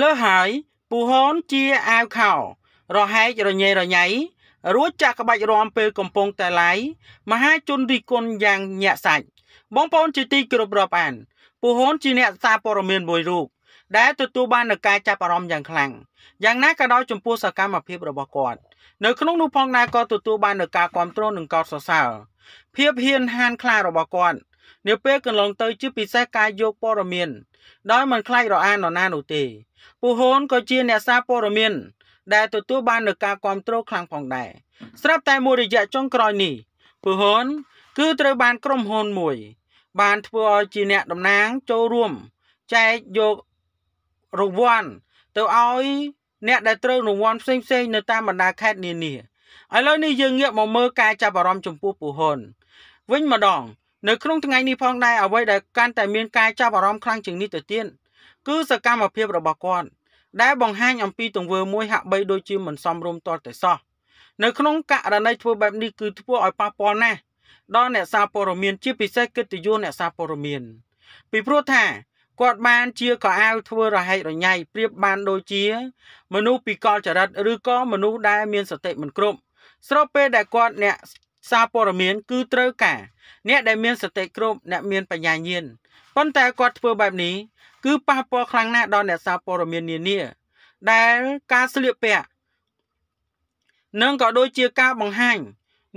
លើហើយពូហូនជាអាវខោរហែករញ៉េរញ៉ៃរួចចាក់ក្បាច់រាំពេលកំពុងតែឡាយមហាជនរីគុណយ៉ាងញាក់សាច់បងប្អូនជាទីគោរពរាប់អានពូហូនជាអ្នកសារព័ត៌មានមួយរូបដែលទទួលបាននូវការចាប់អារម្មណ៍យ៉ាងខ្លាំងយ៉ាងណាក៏ដោយចំពោះសកម្មភាពរបស់គាត់នៅក្នុងនោះផងដែរក៏ទទួលបាននូវការគ្រប់គ្រងនិងកោតសរសើរភាពហ៊ានហានខ្លារបស់គាត់នៅពេលកន្លងទៅជាពិសេសការយកព័ត៌មាន ដោយមិនខ្លាចរអាននរណានោះទេពូហូនក៏ជា អ្នកសារព័ត៌មានដែលទទួលបាននូវការគ្រប់គ្រងខ្លាំងផងដែរស្រាប់តែមួយរយៈចុងក្រោយនេះពូហូនគឺត្រូវបានក្រុមហ៊ុនមួយ បានធ្វើឲ្យជាអ្នកតំណាង ចូលរួមចែកយករង្វាន់ទៅឲ្យអ្នកដែលត្រូវរង្វាន់ផ្សេងៗនៅតាមបណ្ដាខេត្តនានាឥឡូវនេះយើងងាកមកមើលការចាប់អារម្មណ៍ចំពោះពូហ៊ុនវិញម្ដងនៅក្នុងថ្ងៃនេះផងដែរអ្វីដែលកាន់តែមានការចាប់អារម្មណ៍ខ្លាំងជាងនេះទៅទៀតគឺសកម្មភាពរបស់គាត់ដែលបង្ហាញអំពីទង្វើមួយហាក់បីដូចជាមិនសមរម្យទាល់តែសោះនៅក្នុងករណីធ្វើបែបនេះគឺធ្វើឲ្យប៉ះពាល់ណាស់ដល់អ្នកសារព័ត៌មានជា ពិសេសកិត្តិយសអ្នកសារព័ត៌មានពីព្រោះថាគាត់បានជាកអាវធ្វើរហែករញ៉ៃប្រៀបបានដូចជា មនុស្សពិកលចរិតឬក៏មនុស្សដែលមានសតិមិនគ្រប់ស្របពេលដែលគាត់អ្នកសារព័ត៌មានគឺត្រូវការអ្នកដែលមានសតិគ្រប់អ្នកមានបញ្ញាញាណប៉ុន្តែគាត់ធ្វើបែបនេះគឺប៉ះពាល់ខ្លាំងណាស់ដល់អ្នកសារព័ត៌មាននានា ដែលការស្លៀកពាក់និងក៏ដូចជាការបង្ហាញ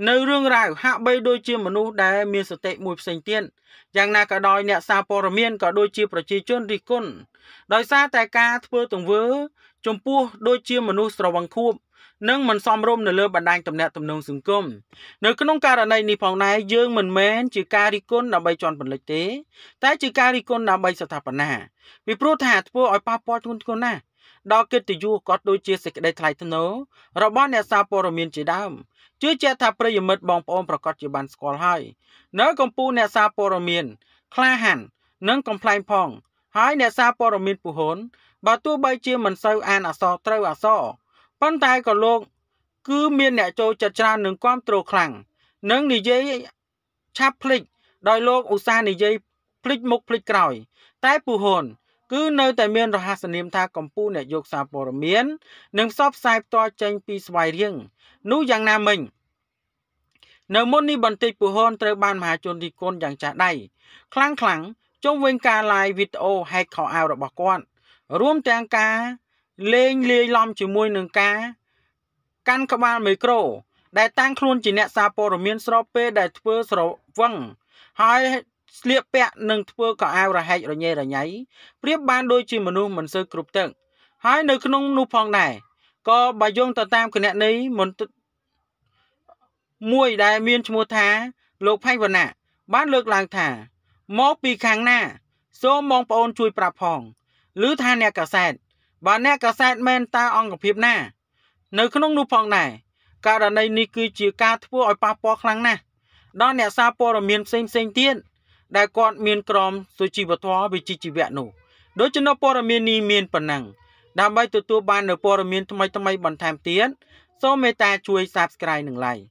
នៅរឿងរ៉ាវហាក់បីដូចជាមនុស្សដែលមានសតិមួយផ្សេងទៀតយ៉ាងណាក៏ដោយអ្នកសារព័ត៌មានក៏ដូចជាប្រជាជនរិះគន់ដោយសារតែការធ្វើទង្វើចំពោះដូចជាមនុស្សស្រវឹងខួបនិងមិនសមរម្យនៅលើបណ្ដាញទំនាក់ទំនង សង្គមនៅក្នុងករណីនេះផងដែរយើងមិនមែនជាការរិះគន់ដើម្បីជន់ពន្លិចទេតែជាការរិះគន់ដើម្បី ស្ថាបនាពីព្រោះថាធ្វើឲ្យប៉ះពាល់ធ្ងន់ធ្ងរណាស់ដល់កិត្តិយសក៏ដូចជាសេចក្តីថ្លៃថ្នូររបស់អ្នកសារព័ត៌មានជាដើមជឿជាក់ថាប្រិយមិត្តបងប្អូនប្រកាសជាបានស្គាល់ហើយនៅកម្ពុជាអ្នកសារព័ត៌មានក្លាហាន និងកំ pl ែងផងហើយអ្នកសារព័ត៌មានពូហុនបើទោះបីជាមិនសូវអានអសរត្រូវអសរប៉ុន្តែក៏លោកគឺមានអ្នកចូលចិត្តច្រើននិងគាំទ្រខ្លាំងនិងនិយាយឆាប់ភ្លេចដោយលោកឧស្សាហ៍និយាយភ្លេចមុខភ្លេចក្រោយតែពូហ៊ុនគឺនៅតែមានរហស្សនាមថាកម្ពុជាអ្នកយកសារព័ត៌មាននិងផ្សព្វផ្សាយផ្ទាល់ចេញពីស្វ័យរៀងនោះយ៉ាងណាមិញ នៅមុននេះបន្តិចពូហ៊ុនត្រូវបានមហាជនរីគុណយ៉ាងចាស់ដៃខ្លាំងខ្លាំងជុំវិញការឡាយវីដេអូហែកខោអាវរបស់គាត់រួមទាំងការលេងលាយឡំជាមួយនឹងការកាន់ក្បាលមីក្រូ ដែលតាំងខ្លួនជាអ្នកសារព័ត៌មានស្របពេលដែលធ្វើស្រវឹងហើយស្លៀកពាក់និងធ្វើកៅអៅរហែករញ៉េរញ៉ៃប្រៀបបានដូចជាមនុស្សមិនសូវគ្រប់ទឹកហើយនៅក្នុងនោះផងដែរក៏បើយោងទៅតាមគណនីមន្ត្រីមួយដែលមានឈ្មោះថាលោកផៃវណ្ណៈបានលើកឡើងថាមកពីខាងណា សូមបងប្អូនជួយប្រាប់ផងឬថាអ្នកកាសែតបាទអ្នកកសែតមែនតើអង្គភាពណា នៅក្នុងនោះផងដែរករណីនេះគឺជាការធ្វើឲ្យប៉ះពាល់ខ្លាំងណាស់ដល់អ្នកសារព័ត៌មានផ្សេងផ្សេងទៀតដែលគាត់មានក្រមសុជីវធម៌វិជ្ជាជីវៈនោះដូចជានៅព័ត៌មាននេះមានប៉ុណ្ណឹងដើម្បីទទួលបាននូវព័ត៌មានថ្មីថ្មីបន្ថែមទៀតសូមមេត្តាជួយ Subscribe និង Like